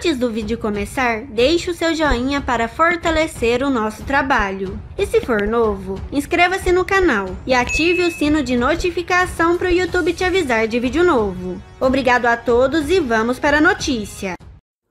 Antes do vídeo começar, deixe o seu joinha para fortalecer o nosso trabalho. E se for novo, inscreva-se no canal e ative o sino de notificação para o YouTube te avisar de vídeo novo. Obrigado a todos e vamos para a notícia.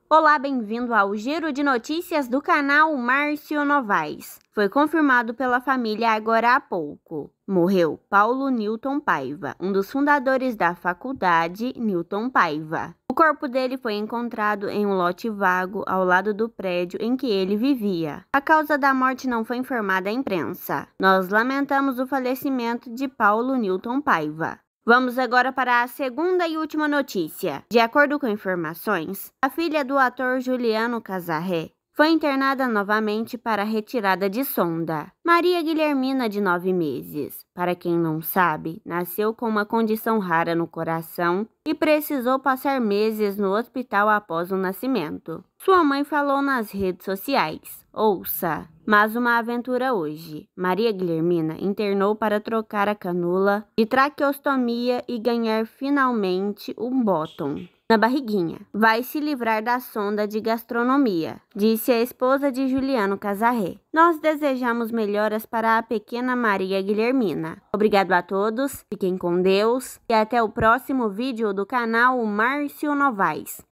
Olá, bem-vindo ao Giro de Notícias do canal Márcio Novaes. Foi confirmado pela família agora há pouco. Morreu Paulo Newton Paiva, um dos fundadores da faculdade Newton Paiva corpo dele foi encontrado em um lote vago ao lado do prédio em que ele vivia. A causa da morte não foi informada à imprensa. Nós lamentamos o falecimento de Paulo Newton Paiva. Vamos agora para a segunda e última notícia. De acordo com informações, a filha do ator Juliano Casarré foi internada novamente para retirada de sonda. Maria Guilhermina, de nove meses, para quem não sabe, nasceu com uma condição rara no coração e precisou passar meses no hospital após o nascimento. Sua mãe falou nas redes sociais: ouça, mas uma aventura hoje. Maria Guilhermina internou para trocar a canula de traqueostomia e ganhar finalmente um bottom na barriguinha. Vai se livrar da sonda de gastronomia, disse a esposa de Juliano Casarré. Nós desejamos melhoras para a pequena Maria Guilhermina. Obrigado a todos, fiquem com Deus e até o próximo vídeo do canal Márcio Novaes.